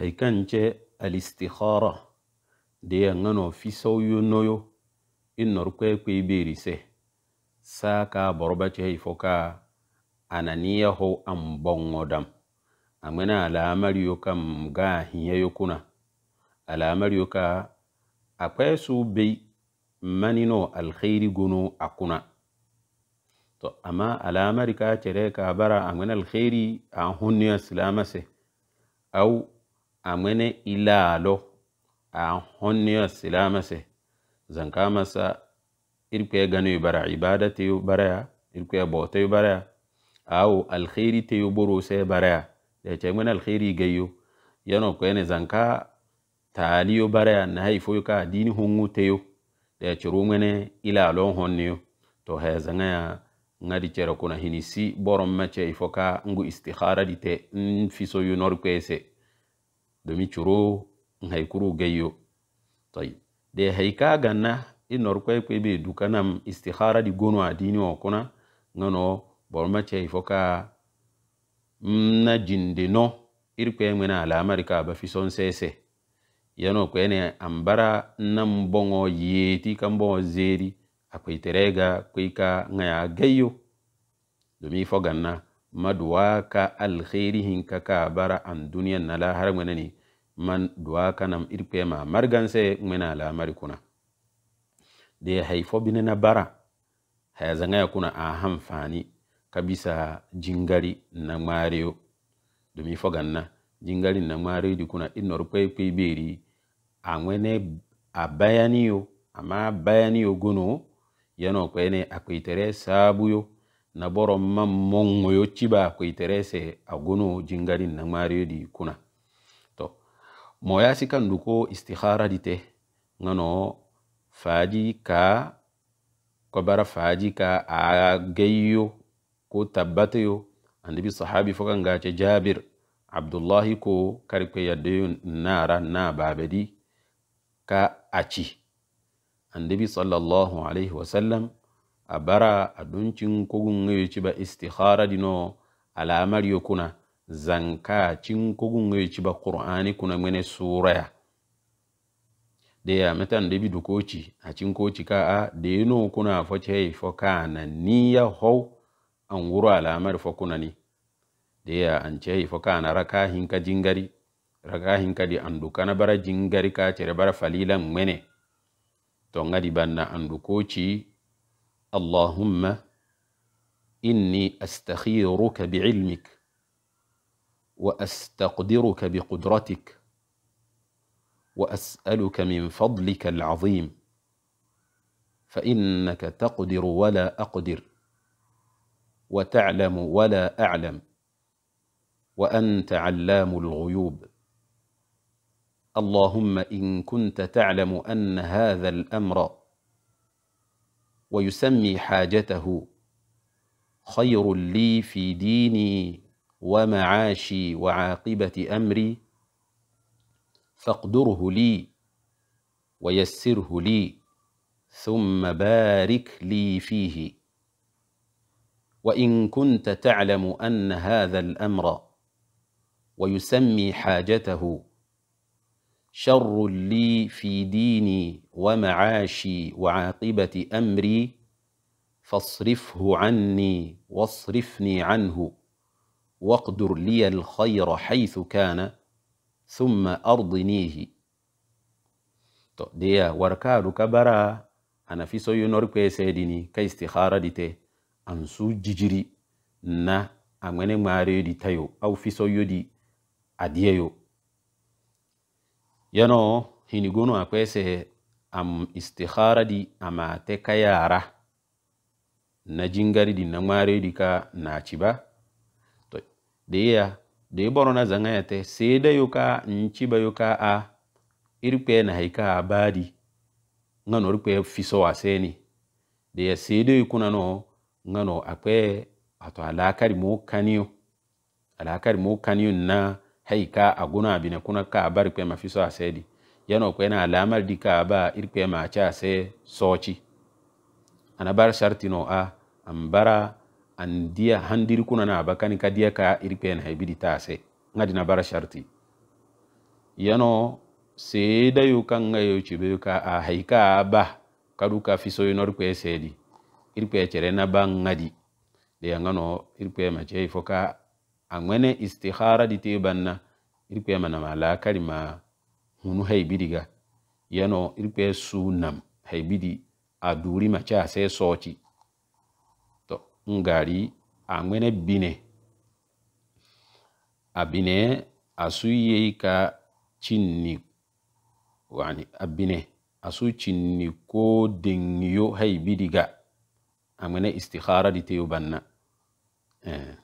hay kance al istikhara de yanga no fi sawyo noyo in nor kwe kwe beri se saka borba che hay foka ananiya ho am bongo dam amena ala amari yo kam ga hiye yo kuna ala amari yo ka akwe su be manino al khairi gono akuna to ama ala amari ka chere ka bara amena al khairi a hunni aslama se au amene ilaalo ahonniyo silamase zankamasa irkuya ganoyu bara ibada teyu baraya irkuya bootayu baraya au alkhairi teyu borose baraya alkhiri gayo yana kwa kwene zanka na baraya yi ka dini hongu teyu decirumene ilalon honniya to hezangaya ngadi cera kuna hinisi boron mace ifo ka ngu istikhara dite nfisoyu norkwese domi curo in haikuru gayyo tai da ya haika ganna in nor kwe kwe be du kanam istihara di gono adini wa kuna nono borma ka na jinde no iri kwe ngwena alamari ka ba son sese yano kwe ne ambara na mbongo yeti ka mbongo zeri akwai terega kwai ka ngaya gayyo domin ifo ganna maduwaka alheri hinka ka bara an duniya nala har ŋwenani man duwaka nam irpema margansa ŋwena la mari kuna de haifo binena bara hayazaŋaya kuna a hanfani kabisa jingari na ŋmario domi fo ganna jingari na ŋmario di kuna inor kwe kwe beri a ŋwene a bayaniyo ama bayaniyo gono yano kwene akwitere sabuyo na borom man mongo yocciba ko iterese a gono jingarin na mariyodi kuna to moyasi kandu ko istihara dite ngano faji ka ko bara faji ka a geyyo ko tabbatayo andibi sahabi foka ngace jabir abdullahi ko kari ko yaddeyo nara na babedi ka aci andibi sallallahu alaihi wasallam a bara a ɗuncin kogun ŋeyoci ba istihara dino alamariyo kuna zanka cin kogun ŋeyoci ba qur'ani kuna ŋene suraya deya metan debi dukoci a cin koci ka a deno kuna focei fo kana niya how an wuro alamari fo kunani deya ancei fo kana raka hinka jingari raka hinkadi an dukana bara jingari ka cere bara falila ŋene to ŋadi banna an dukoci اللهم إني أستخيرك بعلمك وأستقدرك بقدرتك وأسألك من فضلك العظيم فإنك تقدر ولا أقدر وتعلم ولا أعلم وأنت علام الغيوب اللهم إن كنت تعلم أن هذا الأمر ويسمي حاجته خير لي في ديني ومعاشي وعاقبة أمري فاقدره لي ويسره لي ثم بارك لي فيه وإن كنت تعلم أن هذا الأمر ويسمي حاجته شر لي في ديني ومعاشي وعاقبة أمري فاصرفه عني واصرفني عنه واقدر لي الخير حيث كان ثم أرضنيه دي وركارك برا أنا في سوي نورك سيدني كاستخارة دي أنسو ججري نا أمني ماري دي تايو أو في سوي دي أديايو yano hinigono akwese am istikhara di amate ka yara na jingari di na ngware di ka na chiba to deya de boro na zanga yate seda yoka nchiba yoka a irpe na haika abadi ngano irpe fiso aseni ya seda yukuna no ngano akwe ato alakari mo kanio alakari mo na hay ka guna bine kuna ka bar kwe mafiso asedi yano kwe na alamar di ka ba irkwe ma cha se sochi anabar sharti no a ambara andia handiri kuna na bakani kadia ka irkwe na hebidi ta se ngadi na bara sharti yano se da ka kan ngayo chibe ka a hay ka ba kaduka fiso yonor kwe sedi irkwe chere na ba ngadi de ngano irkwe ma che ka. angwene istihara dite banna irikwe mana mala ma hunu haibidiga yano irikwe sunam haibidi aduri macha a sochi to ngari angwene bine abine asuye ka cinni wani abine asu cinni ko dingyo haibidiga angwene istihara dite banna eh.